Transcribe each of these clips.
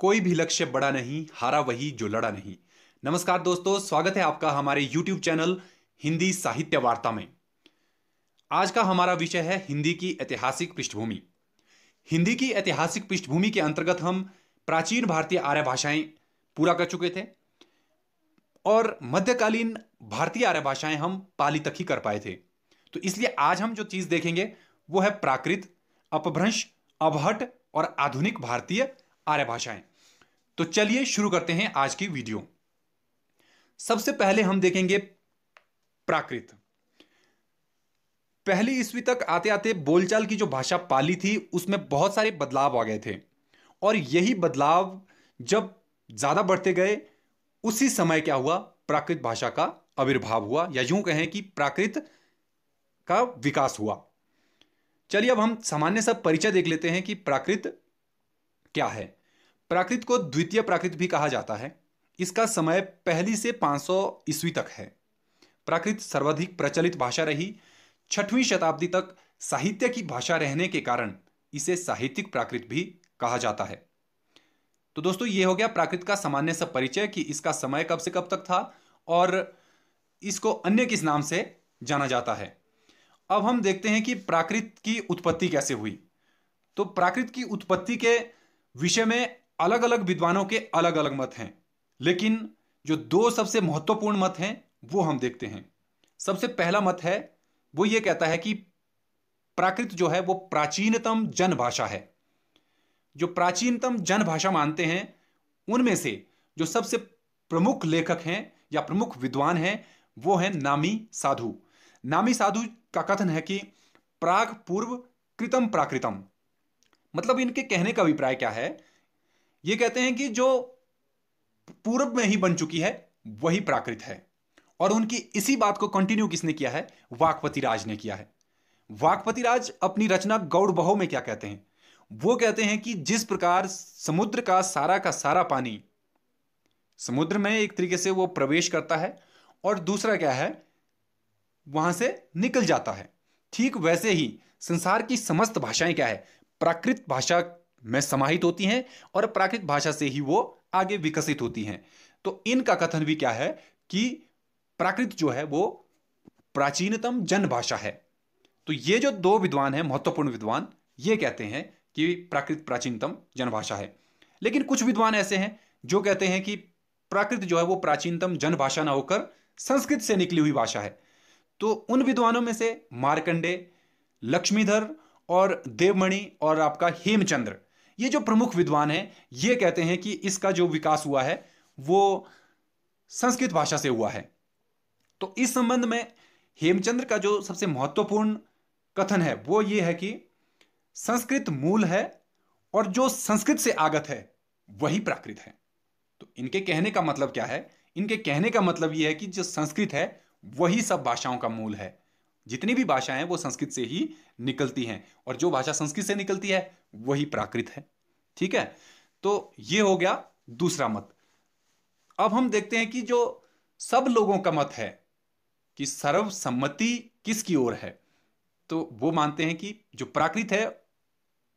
कोई भी लक्ष्य बड़ा नहीं हारा वही जो लड़ा नहीं नमस्कार दोस्तों स्वागत है आपका हमारे YouTube चैनल हिंदी साहित्य वार्ता में आज का हमारा विषय है हिंदी की ऐतिहासिक पृष्ठभूमि हिंदी की ऐतिहासिक पृष्ठभूमि के अंतर्गत हम प्राचीन भारतीय आर्य भाषाएं पूरा कर चुके थे और मध्यकालीन भारतीय आर्य भाषाएं हम पाली तक ही कर पाए थे तो इसलिए आज हम जो चीज देखेंगे वो है प्राकृत अपभ्रंश अवहट और आधुनिक भारतीय आर्य भाषाएं तो चलिए शुरू करते हैं आज की वीडियो सबसे पहले हम देखेंगे प्राकृत पहली ईस्वी तक आते आते बोलचाल की जो भाषा पाली थी उसमें बहुत सारे बदलाव आ गए थे और यही बदलाव जब ज़्यादा बढ़ते गए उसी समय क्या हुआ प्राकृत भाषा का आविर्भाव हुआ या यूं कहें कि प्राकृत का विकास हुआ चलिए अब हम सामान्य सा परिचय देख लेते हैं कि प्राकृत क्या है प्राकृत को द्वितीय प्राकृत भी कहा जाता है इसका समय पहली से 500 ईस्वी तक है प्राकृत सर्वाधिक प्रचलित भाषा रही छठवीं शताब्दी तक साहित्य की भाषा रहने के कारण इसे साहित्यिक प्राकृत भी कहा जाता है तो दोस्तों ये हो गया प्राकृत का सामान्य सा परिचय कि इसका समय कब से कब तक था और इसको अन्य किस नाम से जाना जाता है अब हम देखते हैं कि प्राकृत की उत्पत्ति कैसे हुई तो प्राकृत की उत्पत्ति के विषय में अलग अलग विद्वानों के अलग अलग मत हैं लेकिन जो दो सबसे महत्वपूर्ण मत हैं वो हम देखते हैं सबसे पहला मत है वो ये कहता है कि प्राकृत जो है वो प्राचीनतम जनभाषा है जो प्राचीनतम जनभाषा मानते हैं उनमें से जो सबसे प्रमुख लेखक हैं या प्रमुख विद्वान हैं वो हैं नामी साधु नामी साधु का कथन है कि प्राग पूर्व कृतम प्राकृतम मतलब इनके कहने का अभिप्राय क्या है ये कहते हैं कि जो पूर्व में ही बन चुकी है वही प्राकृत है और उनकी इसी बात को कंटिन्यू किसने किया है वाकपति राज ने किया है वाकपति राज अपनी रचना गौड़ बहो में क्या कहते हैं वो कहते हैं कि जिस प्रकार समुद्र का सारा का सारा पानी समुद्र में एक तरीके से वो प्रवेश करता है और दूसरा क्या है वहां से निकल जाता है ठीक वैसे ही संसार की समस्त भाषाएं क्या है प्राकृत भाषा में समाहित होती हैं और प्राकृत भाषा से ही वो आगे विकसित होती हैं तो इनका कथन भी क्या है कि प्राकृत जो है वो प्राचीनतम जनभाषा है तो ये जो दो विद्वान हैं महत्वपूर्ण विद्वान ये कहते हैं कि प्राकृत प्राचीनतम जनभाषा है लेकिन कुछ विद्वान ऐसे हैं जो कहते हैं कि प्राकृत जो है वो प्राचीनतम जनभाषा ना होकर संस्कृत से निकली हुई भाषा है तो उन विद्वानों में से मारकंडे लक्ष्मीधर और देवमणि और आपका हेमचंद्र ये जो प्रमुख विद्वान हैं ये कहते हैं कि इसका जो विकास हुआ है वो संस्कृत भाषा से हुआ है तो इस संबंध में हेमचंद्र का जो सबसे महत्वपूर्ण कथन है वो ये है कि संस्कृत मूल है और जो संस्कृत से आगत है वही प्राकृत है तो इनके कहने का मतलब क्या है इनके कहने का मतलब यह है कि जो संस्कृत है वही सब भाषाओं का मूल है जितनी भी भाषाएं वो संस्कृत से ही निकलती हैं और जो भाषा संस्कृत से निकलती है वही प्राकृत है ठीक है तो ये हो गया दूसरा मत अब हम देखते हैं कि जो सब लोगों का मत है कि सर्वसम्मति किसकी ओर है तो वो मानते हैं कि जो प्राकृत है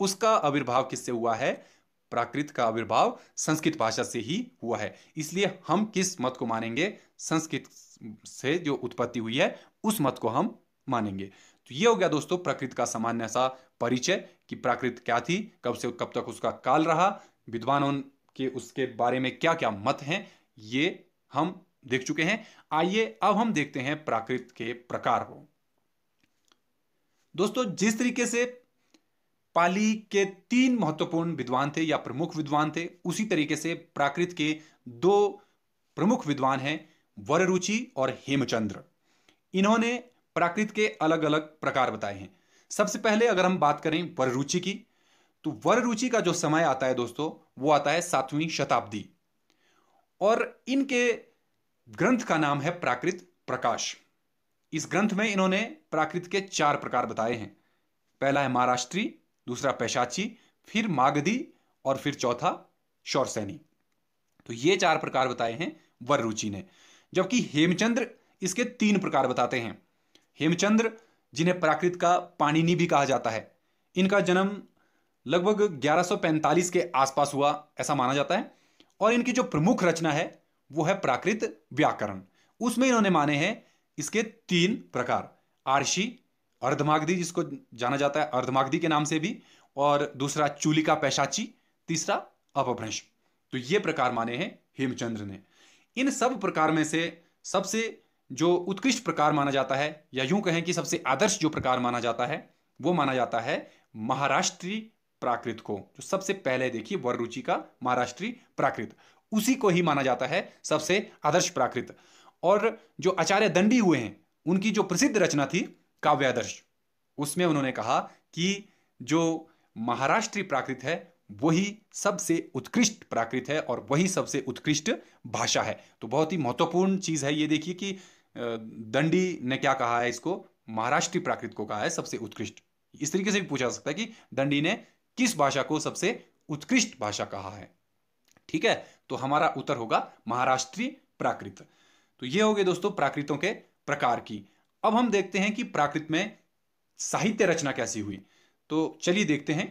उसका आविर्भाव किससे हुआ है प्राकृत का आविर्भाव संस्कृत भाषा से ही हुआ है इसलिए हम किस मत को मानेंगे संस्कृत से जो उत्पत्ति हुई है उस मत को हम मानेंगे तो ये हो गया दोस्तों प्रकृति का सामान्य सा परिचय कि प्राकृत क्या थी कब से कब तक उसका काल रहा विद्वानों के उसके बारे में क्या क्या मत हैं ये हम देख चुके हैं आइए अब हम देखते हैं प्राकृत के प्रकार को दोस्तों जिस तरीके से पाली के तीन महत्वपूर्ण विद्वान थे या प्रमुख विद्वान थे उसी तरीके से प्राकृत के दो प्रमुख विद्वान हैं वररुचि और हेमचंद्र इन्होंने प्राकृत के अलग अलग प्रकार बताए हैं सबसे पहले अगर हम बात करें वर रुचि की तो वर रुचि का जो समय आता है दोस्तों वो आता है सातवीं शताब्दी और इनके ग्रंथ का नाम है प्राकृत प्रकाश इस ग्रंथ में इन्होंने प्राकृत के चार प्रकार बताए हैं पहला है महाराष्ट्री दूसरा पैशाची फिर मागधी और फिर चौथा शौरसैनी तो ये चार प्रकार बताए हैं वररुचि ने जबकि हेमचंद्र इसके तीन प्रकार बताते हैं हेमचंद्र जिन्हें प्राकृत का पाणिनि भी कहा जाता है इनका जन्म लगभग 1145 के आसपास हुआ ऐसा माना जाता है और इनकी जो प्रमुख रचना है वो है प्राकृत व्याकरण उसमें इन्होंने माने हैं इसके तीन प्रकार आर्शी अर्धमागधि जिसको जाना जाता है अर्धमागधि के नाम से भी और दूसरा चूलिका पैशाची तीसरा अपभ्रंश तो ये प्रकार माने हैं हेमचंद्र ने इन सब प्रकार में से सबसे जो उत्कृष्ट प्रकार माना जाता है या यूं कहें कि सबसे आदर्श जो प्रकार माना जाता है वो माना जाता है महाराष्ट्रीय प्राकृत को जो सबसे पहले देखिए वर रुचि का महाराष्ट्रीय प्राकृत उसी को ही माना जाता है सबसे आदर्श प्राकृत और जो आचार्य दंडी हुए हैं उनकी जो प्रसिद्ध रचना थी काव्यादर्श उसमें उन्होंने कहा कि जो महाराष्ट्रीय प्राकृत है वही सबसे उत्कृष्ट प्राकृत है और वही सबसे उत्कृष्ट भाषा है तो बहुत ही महत्वपूर्ण चीज़ है ये देखिए कि दंडी ने क्या कहा है इसको महाराष्ट्रीय प्राकृत को कहा है सबसे उत्कृष्ट इस तरीके से भी पूछा जा सकता है कि दंडी ने किस भाषा को सबसे उत्कृष्ट भाषा कहा है ठीक है तो हमारा उत्तर होगा महाराष्ट्रीय प्राकृत तो ये हो गए दोस्तों प्राकृतों के प्रकार की अब हम देखते हैं कि प्राकृत में साहित्य रचना कैसी हुई तो चलिए देखते हैं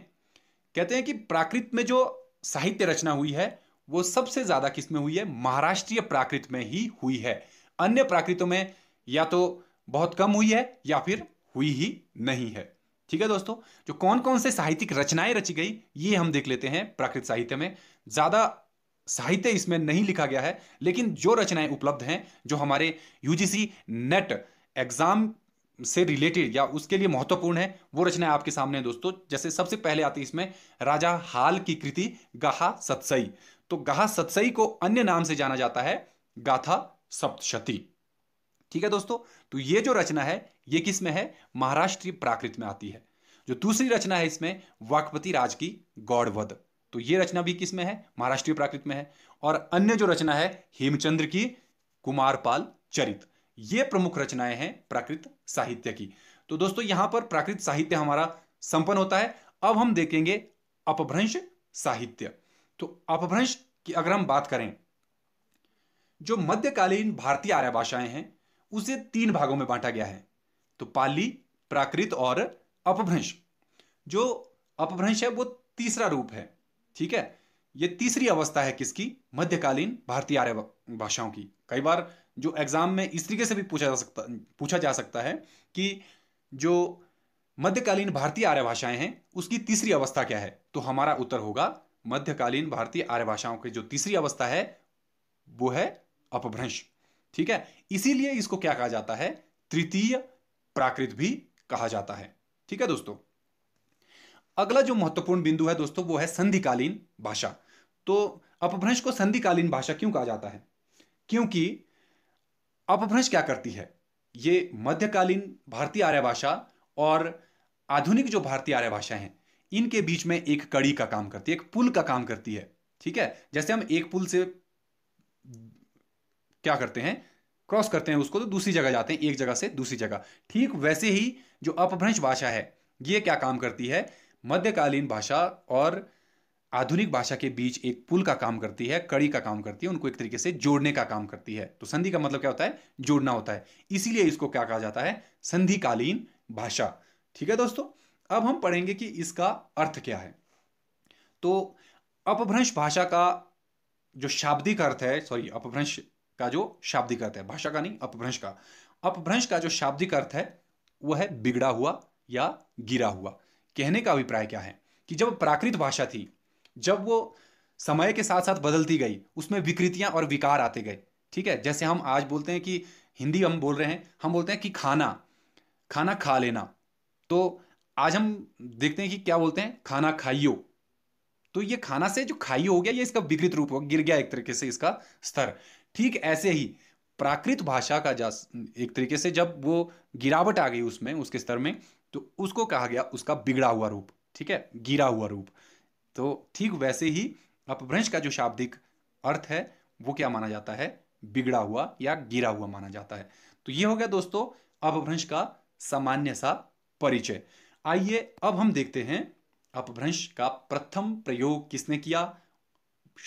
कहते हैं कि प्राकृत में जो साहित्य रचना हुई है वो सबसे ज्यादा किसमें हुई है महाराष्ट्रीय प्राकृत में ही हुई है अन्य प्राकृतों में या तो बहुत कम हुई है या फिर हुई ही नहीं है ठीक है दोस्तों जो कौन कौन से साहित्यिक रचनाएं रची गई ये हम देख लेते हैं प्राकृत साहित्य में ज्यादा साहित्य इसमें नहीं लिखा गया है लेकिन जो रचनाएं उपलब्ध हैं जो हमारे यूजीसी नेट एग्जाम से रिलेटेड या उसके लिए महत्वपूर्ण है वो रचना आपके सामने है दोस्तों जैसे सबसे पहले आती है इसमें राजा हाल की कृति गहा सतसई तो गहा सतसई को अन्य नाम से जाना जाता है गाथा सप्तशती ठीक है दोस्तों तो ये जो रचना है ये किस में है महाराष्ट्र प्राकृत में आती है जो दूसरी रचना है इसमें वाकपति राज की गौड़वध तो ये रचना भी किस में है महाराष्ट्रीय प्राकृत में है और अन्य जो रचना है हेमचंद्र की कुमारपाल चरित ये प्रमुख रचनाएं हैं प्राकृत साहित्य की तो दोस्तों यहां पर प्राकृत साहित्य हमारा संपन्न होता है अब हम देखेंगे अपभ्रंश साहित्य तो अपभ्रंश की अगर हम बात करें जो मध्यकालीन भारतीय आर्य भाषाएं हैं उसे तीन भागों में बांटा गया है तो पाली प्राकृत और अपभ्रंश जो अपभ्रंश है वो तीसरा रूप है ठीक है ये तीसरी अवस्था है किसकी मध्यकालीन भारतीय आर्य भाषाओं की कई बार जो एग्ज़ाम में इस तरीके से भी पूछा जा सकता पूछा जा सकता है कि जो मध्यकालीन भारतीय आर्य भाषाएं हैं उसकी तीसरी अवस्था क्या है तो हमारा उत्तर होगा मध्यकालीन भारतीय आर्य भाषाओं की जो तीसरी अवस्था है वो है अपभ्रंश ठीक है इसीलिए इसको क्या कहा जाता है तृतीय प्राकृत भी कहा जाता है ठीक है दोस्तों अगला जो महत्वपूर्ण बिंदु है दोस्तों वो है संधिकालीन भाषा तो अपभ्रंश को संधिकालीन भाषा क्यों कहा जाता है क्योंकि अपभ्रंश क्या करती है ये मध्यकालीन भारतीय आर्य भाषा और आधुनिक जो भारतीय आर्य भाषा है इनके बीच में एक कड़ी का काम करती है एक पुल का काम करती है ठीक है जैसे हम एक पुल से क्या करते हैं क्रॉस करते हैं उसको तो दूसरी जगह जाते हैं एक जगह से दूसरी जगह ठीक वैसे ही जो अपभ्रंश भाषा है ये क्या काम करती है मध्यकालीन भाषा और आधुनिक भाषा के बीच एक पुल का काम करती है कड़ी का काम करती है उनको एक तरीके से जोड़ने का काम करती है तो संधि का मतलब क्या होता है जोड़ना होता है इसीलिए इसको क्या कहा जाता है संधिकालीन भाषा ठीक है दोस्तों अब हम पढ़ेंगे कि इसका अर्थ क्या है तो अपभ्रंश भाषा का जो शाब्दिक अर्थ है सॉरी अपभ्रंश का जो शाब्दिक अर्थ है भाषा का नहीं अपभ्रंश का अपभ्रंश का जो शाब्दिक अर्थ है वह है बिगड़ा हुआ या गिरा हुआ कहने का अभिप्राय क्या है कि जब प्राकृत भाषा थी जब वो समय के साथ साथ बदलती गई उसमें विकृतियां और विकार आते गए ठीक है जैसे हम आज बोलते हैं कि हिंदी हम बोल रहे हैं हम बोलते हैं कि खाना खाना खा लेना तो आज हम देखते हैं कि क्या बोलते हैं खाना खाइयो तो ये खाना से जो खाइयो हो गया ये इसका विकृत रूप हो गिर गया एक तरीके से इसका स्तर ठीक ऐसे ही प्राकृत भाषा का जा एक तरीके से जब वो गिरावट आ गई उसमें उसके स्तर में तो उसको कहा गया उसका बिगड़ा हुआ रूप ठीक है गिरा हुआ रूप तो ठीक वैसे ही अपभ्रंश का जो शाब्दिक अर्थ है वो क्या माना जाता है बिगड़ा हुआ या गिरा हुआ माना जाता है तो ये हो गया दोस्तों अपभ्रंश का सामान्य सा परिचय आइए अब हम देखते हैं अपभ्रंश का प्रथम प्रयोग किसने किया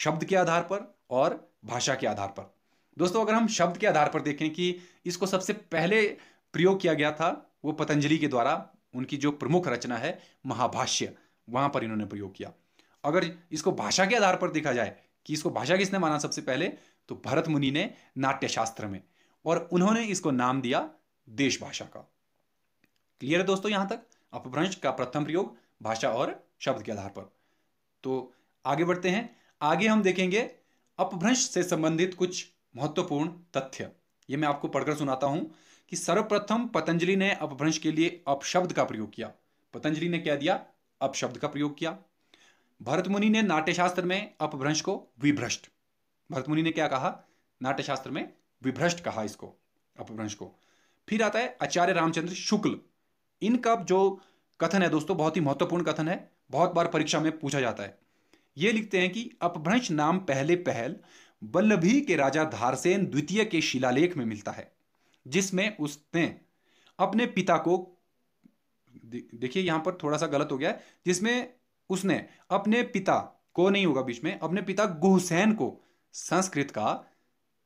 शब्द के आधार पर और भाषा के आधार पर दोस्तों अगर हम शब्द के आधार पर देखें कि इसको सबसे पहले प्रयोग किया गया था वो पतंजलि के द्वारा उनकी जो प्रमुख रचना है महाभाष्य वहां पर इन्होंने प्रयोग किया अगर इसको भाषा के आधार पर देखा जाए कि इसको भाषा किसने माना सबसे पहले तो भरत मुनि ने नाट्यशास्त्र में और उन्होंने इसको नाम दिया देश भाषा का क्लियर है दोस्तों यहां तक अपभ्रंश का प्रथम प्रयोग भाषा और शब्द के आधार पर तो आगे बढ़ते हैं आगे हम देखेंगे अपभ्रंश से संबंधित कुछ महत्वपूर्ण तथ्य ये मैं आपको पढ़कर सुनाता हूं कि सर्वप्रथम पतंजलि ने अपभ्रंश के लिए अपशब्द का प्रयोग किया पतंजलि ने क्या दिया अपशब्द का प्रयोग किया भरत मुनि ने नाट्यशास्त्र में अपभ्रंश को विभ्रष्ट भरत मुनि ने क्या कहा नाट्यशास्त्र में विभ्रष्ट कहा इसको अपभ्रंश को फिर आता है आचार्य रामचंद्र शुक्ल इनका जो कथन है दोस्तों बहुत ही महत्वपूर्ण कथन है बहुत बार परीक्षा में पूछा जाता है ये लिखते हैं कि अपभ्रंश नाम पहले पहल वल्लभी के राजा धारसेन द्वितीय के शिलालेख में मिलता है जिसमें उसने अपने पिता को देखिए यहां पर थोड़ा सा गलत हो गया है जिसमें उसने अपने पिता को नहीं होगा बीच में अपने पिता गुहसैन को संस्कृत का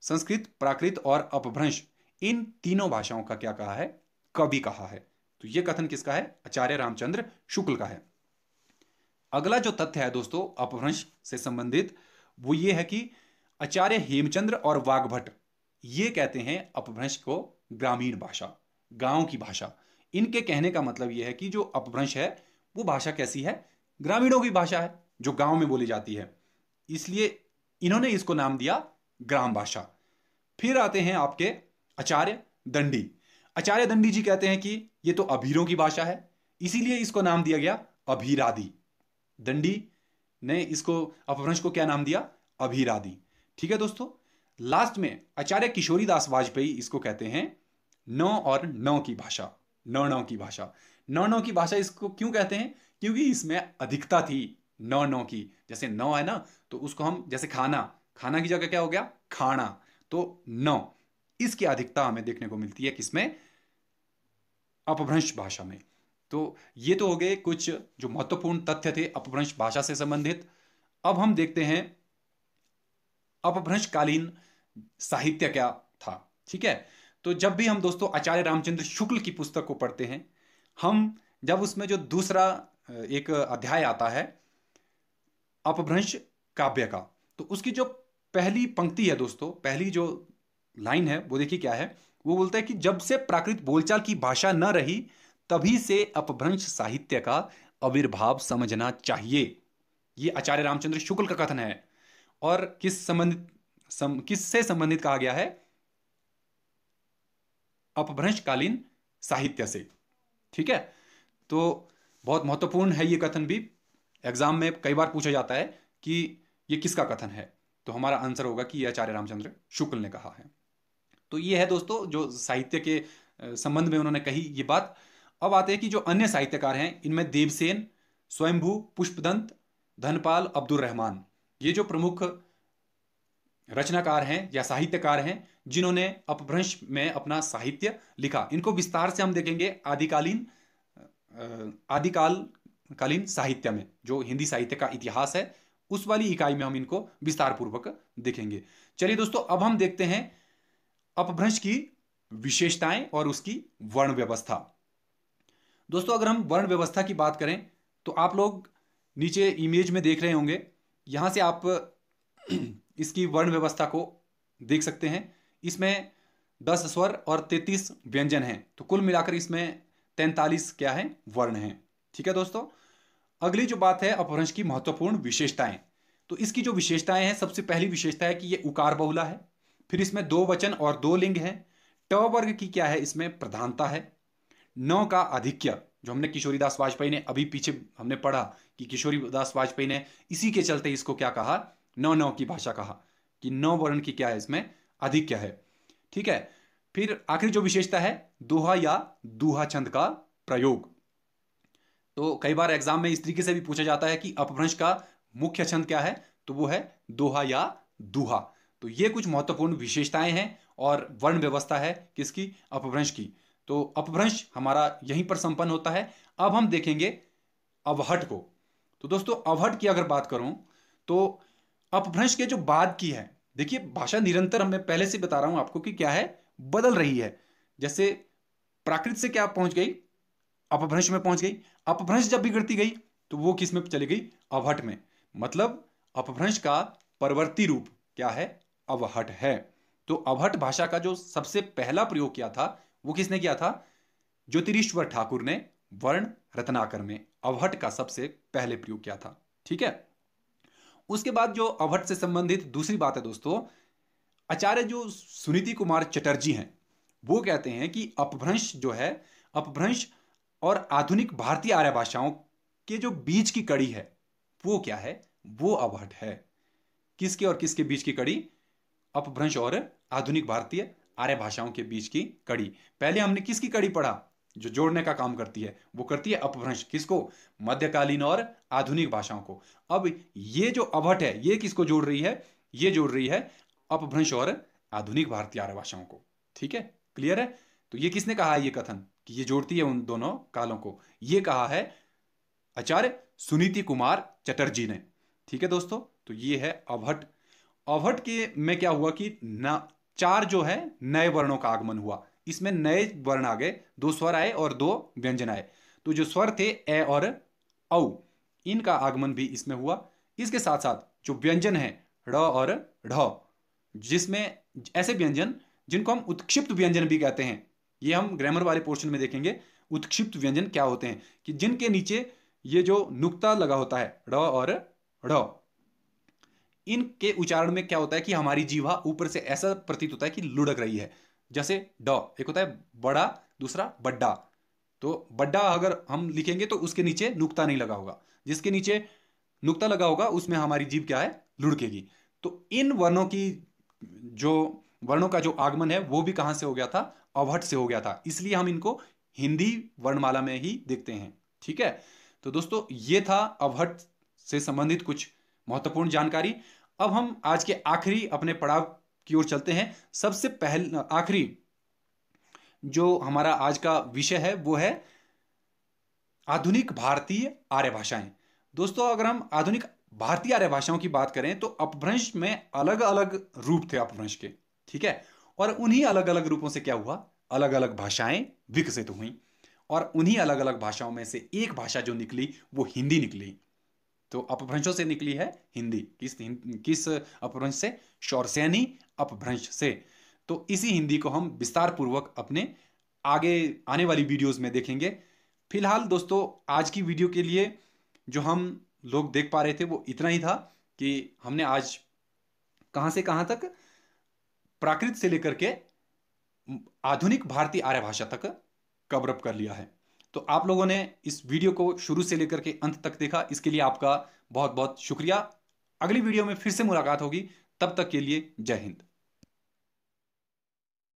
संस्कृत प्राकृत और अपभ्रंश इन तीनों भाषाओं का क्या कहा है कवि कहा है तो यह कथन किसका है आचार्य रामचंद्र शुक्ल का है अगला जो तथ्य है दोस्तों अपभ्रंश से संबंधित वो ये है कि आचार्य हेमचंद्र और वाघभट ये कहते हैं अपभ्रंश को ग्रामीण भाषा गांव की भाषा इनके कहने का मतलब यह है कि जो अपभ्रंश है वो भाषा कैसी है ग्रामीणों की भाषा है जो गांव में बोली जाती है इसलिए इन्होंने इसको नाम दिया ग्राम भाषा फिर आते हैं आपके आचार्य दंडी आचार्य दंडी जी कहते हैं कि ये तो अभीरों की भाषा है इसीलिए इसको नाम दिया गया अभीरादी दंडी ने इसको अपभ्रंश को क्या नाम दिया अभीरादी ठीक है दोस्तों लास्ट में आचार्य किशोरीदास वाजपेयी इसको कहते हैं नौ और नौ की भाषा नौ नौ की भाषा नौ नौ की भाषा इसको क्यों कहते हैं क्योंकि इसमें अधिकता थी नौ नौ की जैसे नौ है ना तो उसको हम जैसे खाना खाना की जगह क्या हो गया खाना तो नौ इसकी अधिकता हमें देखने को मिलती है किसमें अपभ्रंश भाषा में तो ये तो हो गए कुछ जो महत्वपूर्ण तथ्य थे अपभ्रंश भाषा से संबंधित अब हम देखते हैं अपभ्रंशकालीन साहित्य क्या था ठीक है तो जब भी हम दोस्तों आचार्य रामचंद्र शुक्ल की पुस्तक को पढ़ते हैं हम जब उसमें जो दूसरा एक अध्याय आता है अपभ्रंश काव्य का तो उसकी जो पहली पंक्ति है दोस्तों पहली जो लाइन है वो देखिए क्या है वो बोलता है कि जब से प्राकृत बोलचाल की भाषा न रही तभी से अपभ्रंश साहित्य का आविर्भाव समझना चाहिए ये आचार्य रामचंद्र शुक्ल का कथन है और किस संबंधित सम, किस से संबंधित कहा गया है अपभ्रंशकालीन साहित्य से ठीक है तो बहुत महत्वपूर्ण है ये कथन भी एग्जाम में कई बार पूछा जाता है कि ये किसका कथन है तो हमारा आंसर होगा कि ये आचार्य रामचंद्र शुक्ल ने कहा है तो ये है दोस्तों जो साहित्य के संबंध में उन्होंने कही ये बात अब आते हैं कि जो अन्य साहित्यकार हैं इनमें देवसेन स्वयंभू पुष्पदंत धनपाल अब्दुल रहमान ये जो प्रमुख रचनाकार हैं या साहित्यकार हैं जिन्होंने अपभ्रंश में अपना साहित्य लिखा इनको विस्तार से हम देखेंगे आदिकालीन आदिकाल कालीन साहित्य में जो हिंदी साहित्य का इतिहास है उस वाली इकाई में हम इनको विस्तार पूर्वक देखेंगे चलिए दोस्तों अब हम देखते हैं अपभ्रंश की विशेषताएं और उसकी वर्ण व्यवस्था दोस्तों अगर हम वर्ण व्यवस्था की बात करें तो आप लोग नीचे इमेज में देख रहे होंगे यहां से आप इसकी वर्ण व्यवस्था को देख सकते हैं इसमें दस स्वर और तैतीस व्यंजन हैं तो कुल मिलाकर इसमें तैंतालीस क्या है वर्ण हैं ठीक है दोस्तों अगली जो बात है अपभ्रंश की महत्वपूर्ण विशेषताएं तो इसकी जो विशेषताएं हैं सबसे पहली विशेषता है कि ये उकार बहुला है फिर इसमें दो वचन और दो लिंग हैं ट वर्ग की क्या है इसमें प्रधानता है नौ का आधिक्य जो हमने किशोरीदास वाजपेयी ने अभी पीछे हमने पढ़ा कि किशोरीदास वाजपेयी ने इसी के चलते इसको क्या कहा नौ नौ की भाषा कहा कि नौ वर्ण की क्या है इसमें अधिक क्या है ठीक है फिर आखिरी जो विशेषता है दोहा या दूहा छंद का प्रयोग तो कई बार एग्जाम में इस तरीके से भी पूछा जाता है कि अपभ्रंश का मुख्य छंद क्या है तो वो है दोहा या दूहा तो ये कुछ महत्वपूर्ण विशेषताएं हैं और वर्ण व्यवस्था है किसकी अपभ्रंश की तो अपभ्रंश हमारा यहीं पर संपन्न होता है अब हम देखेंगे अवहट को तो दोस्तों अवहट की अगर बात करूं तो अपभ्रंश के जो बाद की है देखिए भाषा निरंतर हमें पहले से बता रहा हूं आपको कि क्या है बदल रही है जैसे प्राकृत से क्या पहुंच गई अपभ्रंश में पहुंच गई अपभ्रंश जब बिगड़ती गई तो वो किस में चली गई अवहट में मतलब अपभ्रंश का परवर्ती रूप क्या है अवहट है तो अवहट भाषा का जो सबसे पहला प्रयोग किया था वो किसने किया था ज्योतिरीश्वर ठाकुर ने वर्ण रत्नाकर में अवहट का सबसे पहले प्रयोग किया था ठीक है उसके बाद जो अवट से संबंधित दूसरी बात है दोस्तों आचार्य जो सुनीति कुमार चटर्जी हैं वो कहते हैं कि अपभ्रंश जो है अपभ्रंश और आधुनिक भारतीय आर्य भाषाओं के जो बीच की कड़ी है वो क्या है वो अवट है किसके और किसके बीच की कड़ी अपभ्रंश और आधुनिक भारतीय आर्य भाषाओं के बीच की कड़ी पहले हमने किसकी कड़ी पढ़ा जो जोड़ने का काम करती है वो करती है अपभ्रंश किसको मध्यकालीन और आधुनिक भाषाओं को अब ये जो अभट है ये किसको जोड़ रही है ये जोड़ रही है अपभ्रंश और आधुनिक भारतीय आर्य भाषाओं को ठीक है क्लियर है तो ये किसने कहा है ये कथन कि ये जोड़ती है उन दोनों कालों को ये कहा है आचार्य सुनीति कुमार चटर्जी ने ठीक है दोस्तों तो ये है अभट अभट के में क्या हुआ कि न चार जो है नए वर्णों का आगमन हुआ इसमें नए वर्ण आ गए दो स्वर आए और दो व्यंजन आए तो जो स्वर थे ए और औ इनका आगमन भी इसमें हुआ इसके साथ साथ जो व्यंजन है ड और ढ जिसमें ऐसे व्यंजन जिनको हम उत्क्षिप्त व्यंजन भी कहते हैं ये हम ग्रामर वाले पोर्शन में देखेंगे उत्क्षिप्त व्यंजन क्या होते हैं कि जिनके नीचे ये जो नुक्ता लगा होता है ड और ढ इनके उच्चारण में क्या होता है कि हमारी जीवा ऊपर से ऐसा प्रतीत होता है कि लुढ़क रही है जैसे ड एक होता है बड़ा दूसरा बड्डा तो बड्डा अगर हम लिखेंगे तो उसके नीचे नुकता नहीं लगा होगा जिसके नीचे नुकता लगा होगा उसमें हमारी जीव क्या है लुढ़केगी तो इन वर्णों की जो वर्णों का जो आगमन है वो भी कहां से हो गया था अवहट से हो गया था इसलिए हम इनको हिंदी वर्णमाला में ही देखते हैं ठीक है तो दोस्तों ये था अवहट से संबंधित कुछ महत्वपूर्ण जानकारी अब हम आज के आखिरी अपने पड़ाव की ओर चलते हैं सबसे पहले आखिरी जो हमारा आज का विषय है वो है आधुनिक भारतीय आर्य भाषाएं दोस्तों अगर हम आधुनिक भारतीय आर्य भाषाओं की बात करें तो अपभ्रंश में अलग अलग रूप थे अपभ्रंश के ठीक है और उन्हीं अलग अलग रूपों से क्या हुआ अलग अलग भाषाएं विकसित हुई और उन्हीं अलग अलग भाषाओं में से एक भाषा जो निकली वो हिंदी निकली तो अपभ्रंशों से निकली है हिंदी किस किस अपभ्रंश से शौरसैनी अपभ्रंश से तो इसी हिंदी को हम विस्तार पूर्वक अपने आगे आने वाली वीडियोस में देखेंगे फिलहाल दोस्तों आज की वीडियो के लिए जो हम लोग देख पा रहे थे वो इतना ही था कि हमने आज कहाँ से कहाँ तक प्राकृत से लेकर के आधुनिक भारतीय आर्य भाषा तक कवरअप कर लिया है तो आप लोगों ने इस वीडियो को शुरू से लेकर के अंत तक देखा इसके लिए आपका बहुत बहुत शुक्रिया अगली वीडियो में फिर से मुलाकात होगी तब तक के लिए जय हिंद